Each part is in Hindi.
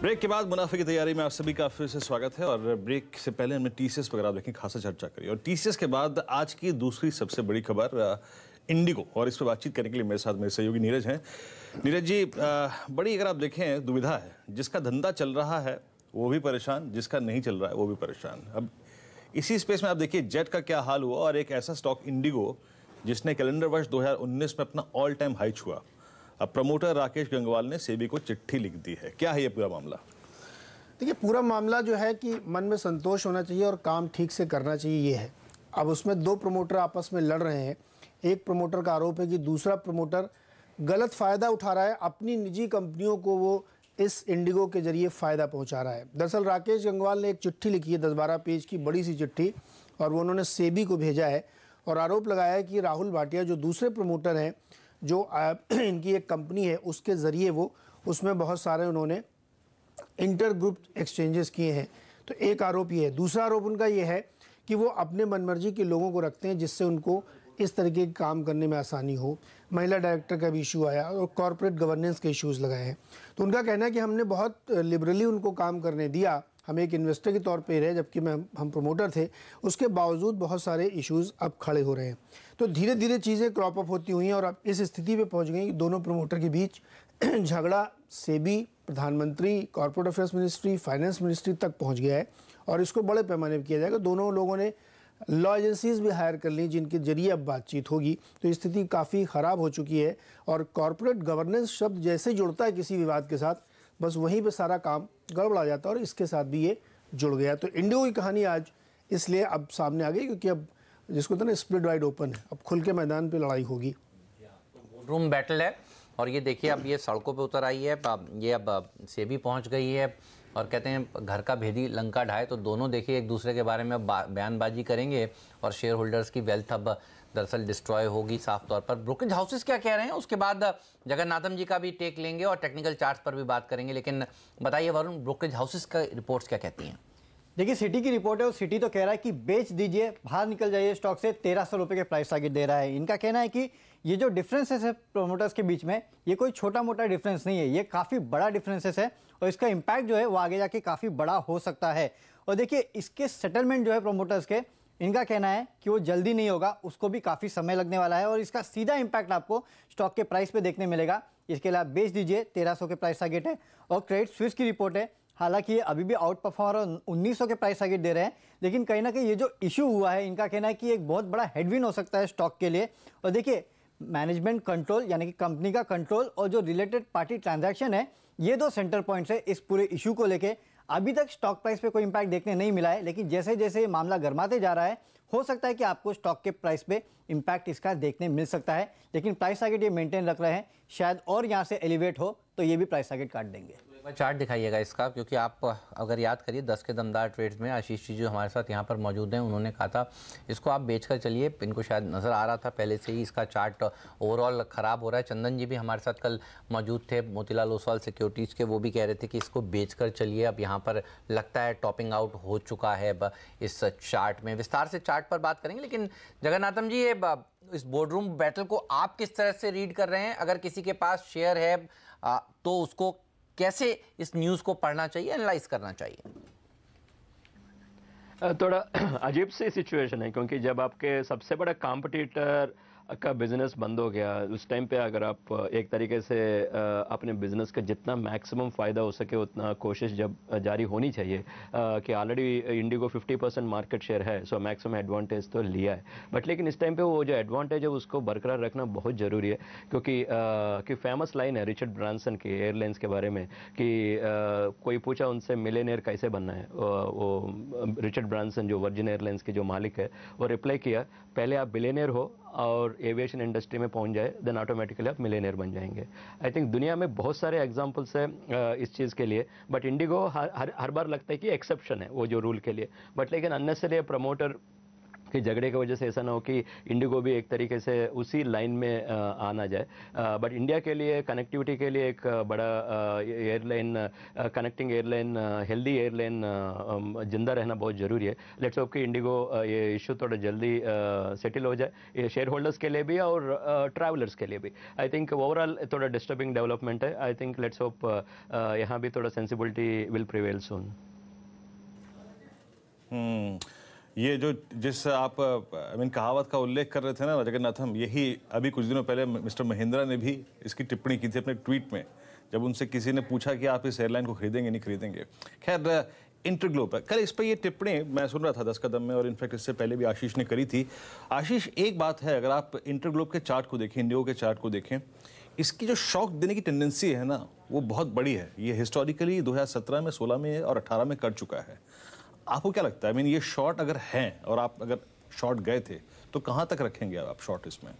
ब्रेक के बाद मुनाफे की तैयारी में आप सभी का फिर से स्वागत है और ब्रेक से पहले हमने टीसीएस वगैरह देखें खासा चर्चा करी और टीसीएस के बाद आज की दूसरी सबसे बड़ी खबर इंडिगो और इस पर बातचीत करने के लिए मेरे साथ मेरे सहयोगी नीरज हैं नीरज जी बड़ी अगर आप देखें दुविधा है जिसका धंधा चल रहा है वो भी परेशान जिसका नहीं चल रहा है वो भी परेशान अब इसी स्पेस में आप देखिए जेट का क्या हाल हुआ और एक ऐसा स्टॉक इंडिगो जिसने कैलेंडर वर्ष 2019 में अपना ऑल टाइम हाई छुआ अब प्रमोटर राकेश गंगवाल ने सेबी को चिट्ठी लिख दी है क्या है ये पूरा मामला देखिए पूरा मामला जो है कि मन में संतोष होना चाहिए और काम ठीक से करना चाहिए ये है अब उसमें दो प्रमोटर आपस में लड़ रहे हैं एक प्रमोटर का आरोप है कि दूसरा प्रमोटर गलत फ़ायदा उठा रहा है अपनी निजी कंपनियों को वो इस इंडिगो के जरिए फ़ायदा पहुंचा रहा है दरअसल राकेश गंगवाल ने एक चिट्ठी लिखी है दस बारह पेज की बड़ी सी चिट्ठी और वो उन्होंने सेबी को भेजा है और आरोप लगाया है कि राहुल भाटिया जो दूसरे प्रमोटर हैं जो इनकी एक कंपनी है उसके ज़रिए वो उसमें बहुत सारे उन्होंने इंटर ग्रुप एक्सचेंजेस किए हैं तो एक आरोप ये है दूसरा आरोप उनका ये है कि वो अपने मनमर्जी के लोगों को रखते हैं जिससे उनको इस तरीके के काम करने में आसानी हो महिला डायरेक्टर का भी इशू आया और कॉरपोरेट गवर्नेंस के इशूज़ लगाए हैं तो उनका कहना है कि हमने बहुत लिबरली उनको काम करने दिया हम एक इन्वेस्टर के तौर पर रहे जबकि मैं हम प्रोमोटर थे उसके बावजूद बहुत सारे इशूज़ अब खड़े हो रहे हैं तो धीरे धीरे चीज़ें क्रॉप अप होती हुई हैं और अब इस स्थिति पर पहुँच गई कि दोनों प्रोमोटर के बीच झगड़ा सेबी प्रधानमंत्री corporate affairs ministry finance ministry तक पहुँच गया है और इसको बड़े पैमाने पर किया जाएगा दोनों लोगों ने लॉ एजेंसीज भी हायर कर ली जिनके जरिए अब बातचीत होगी तो स्थिति काफ़ी ख़राब हो चुकी है और कॉरपोरेट गवर्नेंस शब्द जैसे जुड़ता है किसी विवाद के साथ बस वहीं पर सारा काम गड़बड़ा जाता और इसके साथ भी ये जुड़ गया तो इंडियो की कहानी आज इसलिए अब सामने आ गई क्योंकि अब जिसको कहते तो ना स्प्लिट वाइड ओपन है अब खुल के मैदान पे लड़ाई होगी रूम बैटल है और ये देखिए अब ये सड़कों पे उतर आई है ये अब से भी पहुंच गई है और कहते हैं घर का भेदी लंका ढाए तो दोनों देखिए एक दूसरे के बारे में बयानबाजी करेंगे और शेयर होल्डर्स की वेल्थ अब दरअसल डिस्ट्रॉय होगी साफ तौर पर ब्रोकेज हाउसेस क्या कह रहे हैं उसके बाद जगन्नाथम जी का भी टेक लेंगे और टेक्निकल चार्ट पर भी बात करेंगे लेकिन बताइए वरुण ब्रोकेज हाउसेस का रिपोर्ट्स क्या कहती हैं देखिए सिटी की रिपोर्ट है और सिटी तो कह रहा है कि बेच दीजिए बाहर निकल जाइए स्टॉक से तेरह सौ के प्राइस आगे दे रहा है इनका कहना है कि ये जो डिफरेंसेस है प्रोमोटर्स के बीच में ये कोई छोटा मोटा डिफरेंस नहीं है ये काफ़ी बड़ा डिफरेंसेस है और इसका इम्पैक्ट जो है वो आगे जाके काफ़ी बड़ा हो सकता है और देखिए इसके सेटलमेंट जो है प्रोमोटर्स के इनका कहना है कि वो जल्दी नहीं होगा उसको भी काफ़ी समय लगने वाला है और इसका सीधा इम्पैक्ट आपको स्टॉक के प्राइस पे देखने मिलेगा इसके लिए आप बेच दीजिए तेरह के प्राइस टारगेट है और क्रेडिट स्विस की रिपोर्ट है हालांकि ये अभी भी आउट परफॉर्मर और 1900 के प्राइस टारगेट दे रहे हैं लेकिन कहीं ना कहीं ये जो इशू हुआ है इनका कहना है कि एक बहुत बड़ा हेडविन हो सकता है स्टॉक के लिए और देखिए मैनेजमेंट कंट्रोल यानी कि कंपनी का कंट्रोल और जो रिलेटेड पार्टी ट्रांजैक्शन है ये दो सेंटर पॉइंट्स है इस पूरे इशू को लेके अभी तक स्टॉक प्राइस पे कोई इम्पैक्ट देखने नहीं मिला है लेकिन जैसे जैसे ये मामला गर्माते जा रहा है हो सकता है कि आपको स्टॉक के प्राइस पे इम्पैक्ट इसका देखने मिल सकता है लेकिन प्राइस टारगेट ये मेंटेन रख रहे हैं शायद और यहाँ से एलिवेट हो तो ये भी प्राइस टारगेट काट देंगे चार्ट दिखाइएगा इसका क्योंकि आप अगर याद करिए दस के दमदार ट्रेड्स में आशीष जी जो हमारे साथ यहाँ पर मौजूद हैं उन्होंने कहा था इसको आप बेच कर चलिए इनको शायद नज़र आ रहा था पहले से ही इसका चार्ट ओवरऑल ख़राब हो रहा है चंदन जी भी हमारे साथ कल मौजूद थे मोतीलाल ओसवाल सिक्योरिटीज़ के वो भी कह रहे थे कि इसको बेच कर चलिए अब यहाँ पर लगता है टॉपिंग आउट हो चुका है इस चार्ट में विस्तार से चार्ट पर बात करेंगे लेकिन जगन्नाथम जी ये इस बोर्डरूम बैटल को आप किस तरह से रीड कर रहे हैं अगर किसी के पास शेयर है तो उसको कैसे इस न्यूज़ को पढ़ना चाहिए एनालाइज करना चाहिए थोड़ा अजीब सी सिचुएशन है क्योंकि जब आपके सबसे बड़ा कॉम्पिटिटर का बिज़नेस बंद हो गया उस टाइम पे अगर आप एक तरीके से अपने बिज़नेस का जितना मैक्सिमम फ़ायदा हो सके उतना कोशिश जब जारी होनी चाहिए कि already IndiGo 50 percent market share है सो मैक्सिमम एडवांटेज तो लिया है बट लेकिन इस टाइम पे वो जो एडवांटेज है उसको बरकरार रखना बहुत ज़रूरी है क्योंकि कि फेमस लाइन है रिचर्ड ब्रांसन की एयरलाइंस के बारे में कि कोई पूछा उनसे मिलेनियर कैसे बनना है वो रिचर्ड ब्रांसन जो वर्जिन एयरलाइंस के जो मालिक है वो रिप्लाई किया पहले आप बिलेनियर हो और एविएशन इंडस्ट्री में पहुंच जाए देन ऑटोमेटिकली आप मिलेनियर बन जाएंगे आई थिंक दुनिया में बहुत सारे एग्जाम्पल्स है इस चीज़ के लिए बट इंडिगो हर हर बार लगता है कि एक्सेप्शन है वो जो रूल के लिए बट लेकिन अननेसरी प्रमोटर कि झगड़े की वजह से ऐसा ना हो कि इंडिगो भी एक तरीके से उसी लाइन में आना जाए बट इंडिया के लिए कनेक्टिविटी के लिए एक बड़ा airline connecting airline healthy airline जिंदा रहना बहुत ज़रूरी है लेट्स होप कि इंडिगो ये इशू थोड़ा जल्दी सेटल हो जाए ये शेयर होल्डर्स के लिए भी और ट्रैवलर्स के लिए भी आई थिंक ओवरऑल थोड़ा डिस्टर्बिंग डेवलपमेंट है आई थिंक लेट्स होप यहाँ भी थोड़ा सेंसिबिलिटी विल प्रिवेल सोन ये जो जिस आप आई मीन कहावत का उल्लेख कर रहे थे ना जगन्नाथम यही अभी कुछ दिनों पहले मिस्टर महिंद्रा ने भी इसकी टिप्पणी की थी अपने ट्वीट में जब उनसे किसी ने पूछा कि आप इस एयरलाइन को खरीदेंगे नहीं खरीदेंगे खैर इंटरग्लोब पर कल इस पर ये टिप्पणी मैं सुन रहा था दस कदम में और इनफैक्ट इससे पहले भी आशीष ने करी थी आशीष एक बात है अगर आप इंटरग्लोब के चार्ट को देखें इंडियो के चार्ट को देखें इसकी जो शौक देने की टेंडेंसी है ना वो बहुत बड़ी है ये हिस्टोरिकली 2017 में 16 में और 18 में कर चुका है आपको क्या लगता है आई मीन ये शॉट अगर हैं और आप अगर शॉट गए थे तो कहाँ तक रखेंगे आप शॉर्ट इसमें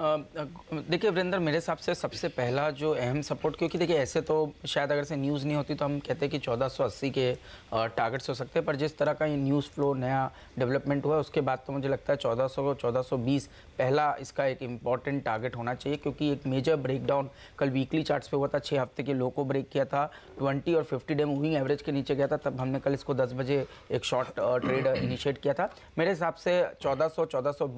देखिए वरिंदर मेरे हिसाब से सबसे पहला जो अहम सपोर्ट क्योंकि देखिए ऐसे तो शायद अगर से न्यूज़ नहीं होती तो हम कहते हैं कि अस्सी के टारगेट्स हो सकते हैं पर जिस तरह का ये न्यूज़ फ्लो नया डेवलपमेंट हुआ उसके बाद तो मुझे लगता है 1400 1420 पहला इसका एक इम्पॉर्टेंट टारगेट होना चाहिए क्योंकि एक मेजर ब्रेकडाउन कल वीकली चार्ट हुआ था छः हफ्ते के लो को ब्रेक किया था ट्वेंटी और फिफ्टी डे मूविंग एवरेज के नीचे गया था तब हमने कल इसको दस बजे एक शॉर्ट ट्रेड इनिशिएट किया था मेरे हिसाब से चौदह सौ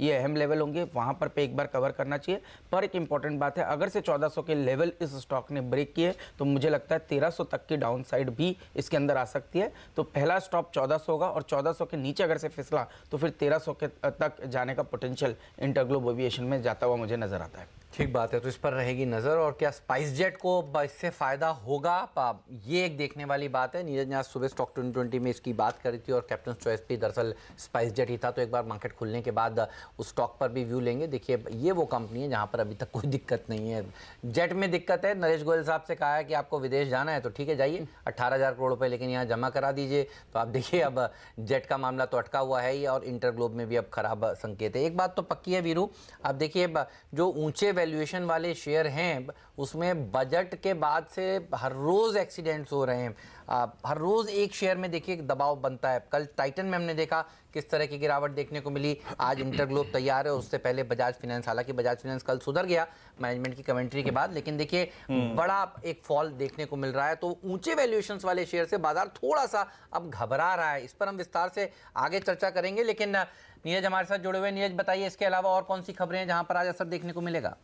ये अहम लेवल होंगे वहाँ पर पे एक बार कवर करना चाहिए पर एक इंपॉर्टेंट बात है अगर से 1400 के लेवल इस स्टॉक ने ब्रेक किए तो मुझे लगता है 1300 तक की डाउन साइड भी इसके अंदर आ सकती है तो पहला स्टॉप 1400 होगा और 1400 के नीचे अगर से फिसला तो फिर 1300 के तक जाने का पोटेंशियल इंटरग्लोब एविएशन में जाता हुआ मुझे नज़र आता है ठीक बात है तो इस पर रहेगी नज़र और क्या स्पाइस जेट को इससे फ़ायदा होगा ये एक देखने वाली बात है नीरज ने आज सुबह स्टॉक ट्वेंटी ट्वेंटी में इसकी बात करी थी और कैप्टन चॉइस भी दरअसल स्पाइस जेट ही था तो एक बार मार्केट खुलने के बाद उस स्टॉक पर भी व्यू लेंगे देखिए ये वो कंपनी है जहाँ पर अभी तक कोई दिक्कत नहीं है जेट में दिक्कत है नरेश गोयल साहब से कहा है कि आपको विदेश जाना है तो ठीक है जाइए अट्ठारह करोड़ रुपये लेकिन यहाँ जमा करा दीजिए तो आप देखिए अब जेट का मामला तो अटका हुआ है ही और इंटरग्लोब में भी अब खराब संकेत है एक बात तो पक्की है वीरू आप देखिए जो ऊँचे वैल्यूएशन वाले शेयर हैं उसमें बजट के बाद से हर रोज़ एक्सीडेंट्स हो रहे हैं आ, हर रोज़ एक शेयर में देखिए दबाव बनता है कल टाइटन में हमने देखा किस तरह की गिरावट देखने को मिली आज इंटरग्लोब तैयार है उससे पहले बजाज फाइनेंस हालांकि बजाज फाइनेंस कल सुधर गया मैनेजमेंट की कमेंट्री के बाद लेकिन देखिए हम्म। बड़ा एक फॉल देखने को मिल रहा है तो ऊंचे वैल्यूएशन वाले शेयर से बाजार थोड़ा सा अब घबरा रहा है इस पर हम विस्तार से आगे चर्चा करेंगे लेकिन नीरज हमारे साथ जुड़े हुए नीरज बताइए इसके अलावा और कौन सी खबरें हैं जहाँ पर आज असर देखने को मिलेगा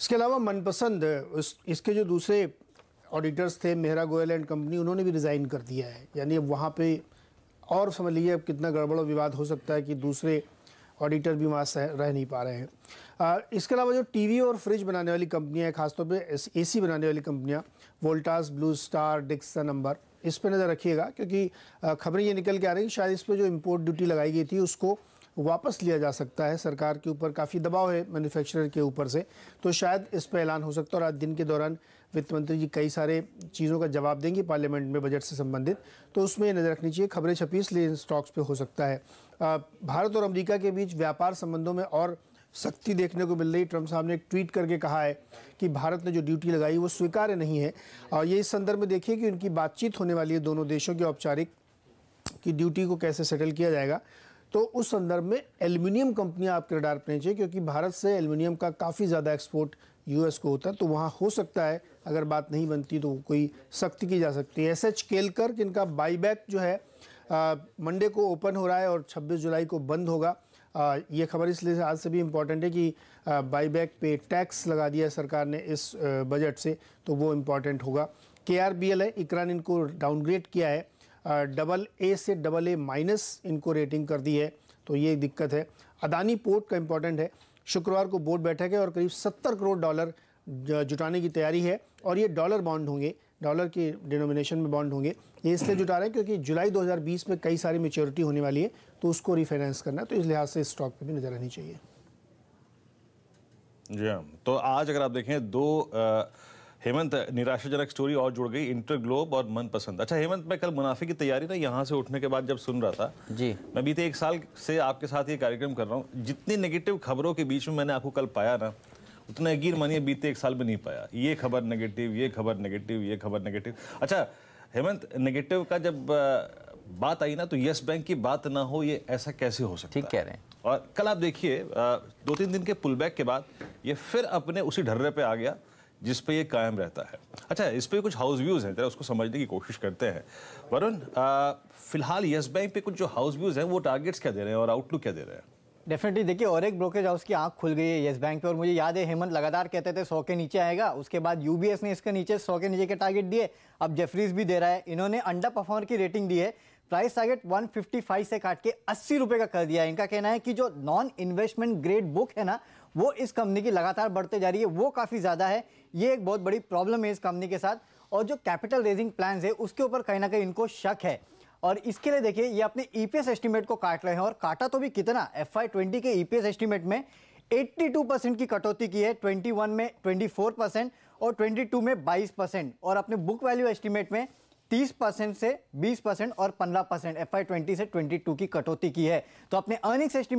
इसके अलावा मनपसंद इसके जो दूसरे ऑडिटर्स थे मेहरा गोयल एंड कंपनी उन्होंने भी रिज़ाइन कर दिया है यानी अब वहाँ पे और समझ लीजिए अब कितना गड़बड़ विवाद हो सकता है कि दूसरे ऑडिटर भी वहाँ रह नहीं पा रहे हैं आ, इसके अलावा जो टीवी और फ्रिज बनाने वाली कंपनियाँ हैं खासतौर पर सी बनाने वाली कंपनियाँ वोल्टास ब्लू स्टार डिक्सा नंबर इस पर नज़र रखिएगा क्योंकि खबरें ये निकल के आ रही शायद इस पर जो इम्पोर्ट ड्यूटी लगाई गई थी उसको वापस लिया जा सकता है सरकार के ऊपर काफ़ी दबाव है मैन्युफैक्चरर के ऊपर से तो शायद इस पर ऐलान हो सकता है और आज दिन के दौरान वित्त मंत्री जी कई सारे चीज़ों का जवाब देंगे पार्लियामेंट में बजट से संबंधित तो उसमें नज़र रखनी चाहिए खबरें छपी इसलिए इन स्टॉक्स पर हो सकता है भारत और अमरीका के बीच व्यापार संबंधों में और सख्ती देखने को मिल रही ट्रंप साहब ने एक ट्वीट करके कहा है कि भारत ने जो ड्यूटी लगाई वो स्वीकार्य नहीं है और ये इस संदर्भ में देखिए कि उनकी बातचीत होने वाली है दोनों देशों के औपचारिक की ड्यूटी को कैसे सेटल किया जाएगा तो उस संदर्भ में एल्युमिनियम कंपनियां आपके रडार पर नहीं चाहिए क्योंकि भारत से एल्युमिनियम का काफ़ी ज़्यादा एक्सपोर्ट यूएस को होता है तो वहाँ हो सकता है अगर बात नहीं बनती तो कोई सख्ती की जा सकती है एस एच केलकर जिनका बाईबैक जो है मंडे को ओपन हो रहा है और 26 जुलाई को बंद होगा आ, ये खबर इसलिए आज से भी इम्पॉर्टेंट है कि बाईबैक पे टैक्स लगा दिया है सरकार ने इस बजट से तो वो इम्पॉर्टेंट होगा के है इकरान इनको डाउनग्रेड किया है डबल ए से डबल ए माइनस इनको रेटिंग कर दी है तो ये एक दिक्कत है अदानी पोर्ट का इम्पोर्टेंट है शुक्रवार को बोर्ड बैठक है और करीब सत्तर करोड़ डॉलर जुटाने की तैयारी है और ये डॉलर बॉन्ड होंगे डॉलर के डिनोमिनेशन में बॉन्ड होंगे ये इसलिए जुटा रहे हैं क्योंकि जुलाई 2020 में कई सारी मेच्योरिटी होने वाली है तो उसको रिफाइनेंस करना तो इस लिहाज से स्टॉक पर भी नजर आनी चाहिए जी हाँ तो आज अगर आप देखें दो आ, हेमंत निराशाजनक स्टोरी और जुड़ गई इंटर ग्लोब और मनपसंद अच्छा हेमंत मैं कल मुनाफे की तैयारी ना यहाँ से उठने के बाद जब सुन रहा था जी मैं बीते एक साल से आपके साथ ये कार्यक्रम कर रहा हूँ जितनी नेगेटिव खबरों के बीच में मैंने आपको कल पाया ना उतना यकीन मानिए बीते एक साल में नहीं पाया ये खबर नेगेटिव ये खबर नेगेटिव ये खबर नेगेटिव अच्छा हेमंत नेगेटिव का जब बात आई ना तो यस बैंक की बात ना हो ये ऐसा कैसे हो सकता ठीक कह रहे हैं और कल आप देखिए दो तीन दिन के पुल बैक के बाद ये फिर अपने उसी ढर्रे पे आ गया जिस पे ये कायम रहता है अच्छा इस पे कुछ हाउस व्यूज़ हैं जरा उसको समझने की कोशिश करते हैं वरुण फिलहाल येस बैंक पे कुछ जो हाउस व्यूज़ हैं वो टारगेट्स क्या दे रहे हैं और आउटलुक क्या दे रहे हैं डेफिनेटली देखिए और एक ब्रोकरेज हाउस की आंख खुल गई है येस बैंक पे और मुझे याद है हेमंत लगातार कहते थे सौ के नीचे आएगा उसके बाद यू ने इसके नीचे सौ के नीचे के टारगेट दिए अब जेफरीज भी दे रहा है इन्होंने अंडर परफॉर्मर की रेटिंग दी है प्राइस टारगेट 155 से काट के अस्सी रुपये का कर दिया है इनका कहना है कि जो नॉन इन्वेस्टमेंट ग्रेड बुक है ना वो इस कंपनी की लगातार बढ़ते जा रही है वो काफ़ी ज़्यादा है ये एक बहुत बड़ी प्रॉब्लम है इस कंपनी के साथ और जो कैपिटल रेजिंग प्लान है उसके ऊपर कहीं ना कहीं इनको शक है और इसके लिए देखिए ये अपने ईपीएस e एस्टीमेट को काट रहे हैं और काटा तो भी कितना एफ आई ट्वेंटी के ईपीएस e एस्टीमेट में 82 परसेंट की कटौती की है 21 में 24 परसेंट और 22 में 22 परसेंट और अपने बुक वैल्यू एस्टीमेट में 30 परसेंट से 20 परसेंट और 15 परसेंट एफ आई ट्वेंटी से 22 की कटौती की है तो अपने अर्निंग्स एस्टीमेट